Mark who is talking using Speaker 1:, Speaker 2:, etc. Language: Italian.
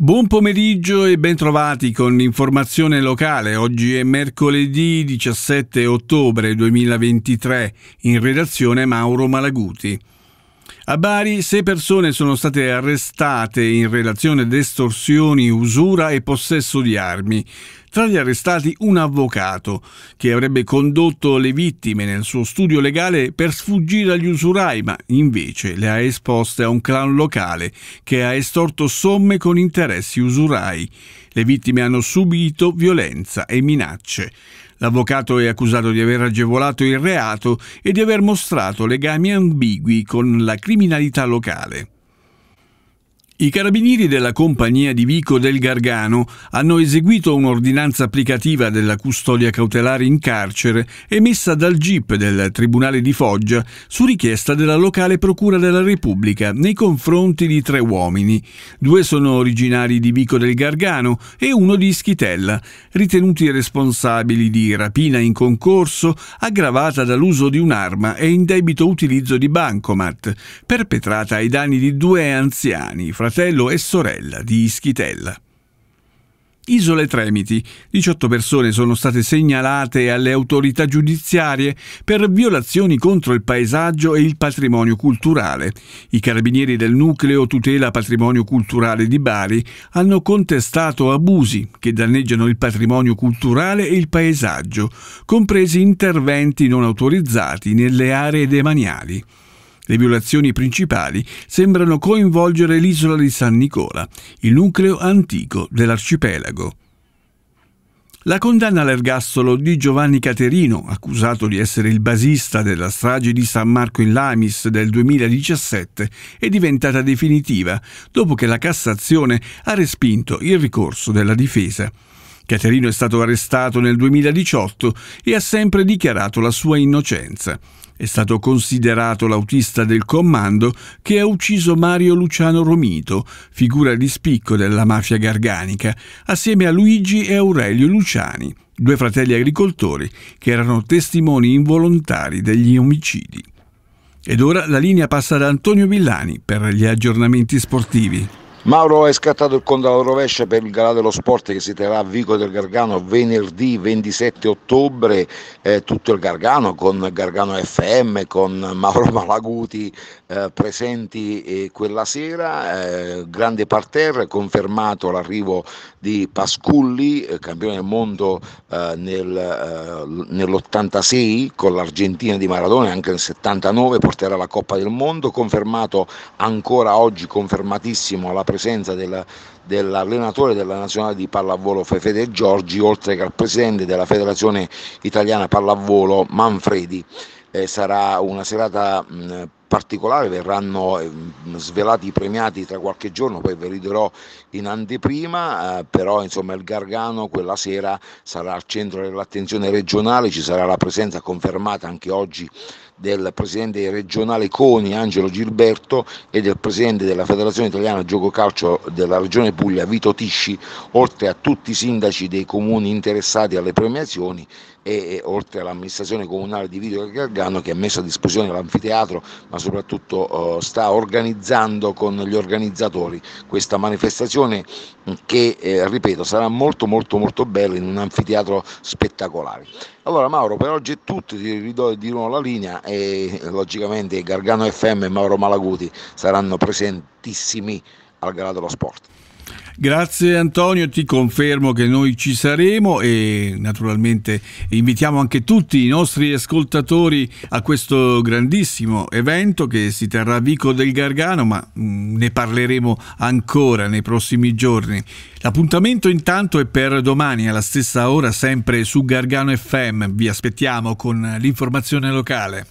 Speaker 1: Buon pomeriggio e bentrovati con l'informazione locale. Oggi è mercoledì 17 ottobre 2023. In redazione Mauro Malaguti. A Bari sei persone sono state arrestate in relazione ad estorsioni, usura e possesso di armi. Tra gli arrestati un avvocato che avrebbe condotto le vittime nel suo studio legale per sfuggire agli usurai, ma invece le ha esposte a un clan locale che ha estorto somme con interessi usurai. Le vittime hanno subito violenza e minacce. L'avvocato è accusato di aver agevolato il reato e di aver mostrato legami ambigui con la criminalità locale. I carabinieri della compagnia di Vico del Gargano hanno eseguito un'ordinanza applicativa della custodia cautelare in carcere emessa dal GIP del Tribunale di Foggia su richiesta della locale Procura della Repubblica nei confronti di tre uomini. Due sono originari di Vico del Gargano e uno di Ischitella, ritenuti responsabili di rapina in concorso aggravata dall'uso di un'arma e indebito utilizzo di bancomat, perpetrata ai danni di due anziani, fra fratello e sorella di Ischitella. Isole Tremiti. 18 persone sono state segnalate alle autorità giudiziarie per violazioni contro il paesaggio e il patrimonio culturale. I carabinieri del nucleo tutela patrimonio culturale di Bari hanno contestato abusi che danneggiano il patrimonio culturale e il paesaggio, compresi interventi non autorizzati nelle aree demaniali. Le violazioni principali sembrano coinvolgere l'isola di San Nicola, il nucleo antico dell'arcipelago. La condanna all'ergastolo di Giovanni Caterino, accusato di essere il basista della strage di San Marco in Lamis del 2017, è diventata definitiva dopo che la Cassazione ha respinto il ricorso della difesa. Caterino è stato arrestato nel 2018 e ha sempre dichiarato la sua innocenza. È stato considerato l'autista del comando che ha ucciso Mario Luciano Romito, figura di spicco della mafia garganica, assieme a Luigi e Aurelio Luciani, due fratelli agricoltori che erano testimoni involontari degli omicidi. Ed ora la linea passa ad Antonio Villani per gli aggiornamenti sportivi.
Speaker 2: Mauro è scattato il conto alla rovescia per il Galà dello Sport che si terrà a Vico del Gargano venerdì 27 ottobre, eh, tutto il Gargano con Gargano FM, con Mauro Malaguti eh, presenti eh, quella sera, eh, grande parterre, confermato l'arrivo di Pasculli, eh, campione del mondo nel, nell'86 con l'Argentina di Maradona, anche nel 79 porterà la Coppa del Mondo, confermato ancora oggi, confermatissimo alla presenza presenza della, dell'allenatore della nazionale di pallavolo Fede Giorgi, oltre che al presidente della Federazione Italiana Pallavolo Manfredi. Eh, sarà una serata mh, particolare, verranno eh, svelati i premiati tra qualche giorno, poi ve li darò in anteprima, eh, però insomma il Gargano quella sera sarà al centro dell'attenzione regionale, ci sarà la presenza confermata anche oggi del presidente regionale Coni Angelo Gilberto e del presidente della Federazione Italiana Gioco Calcio della Regione Puglia Vito Tisci, oltre a tutti i sindaci dei comuni interessati alle premiazioni e, oltre all'amministrazione comunale di Vito Gargano che ha messo a disposizione l'anfiteatro ma soprattutto oh, sta organizzando con gli organizzatori questa manifestazione che eh, ripeto sarà molto molto molto bella in un anfiteatro spettacolare. Allora Mauro, per oggi è tutto, ti ridò di nuovo la linea e logicamente Gargano FM e Mauro Malaguti saranno presentissimi al Grado dello Sport.
Speaker 1: Grazie Antonio, ti confermo che noi ci saremo e naturalmente invitiamo anche tutti i nostri ascoltatori a questo grandissimo evento che si terrà a Vico del Gargano, ma mm, ne parleremo ancora nei prossimi giorni. L'appuntamento intanto è per domani alla stessa ora sempre su Gargano FM. Vi aspettiamo con l'informazione locale.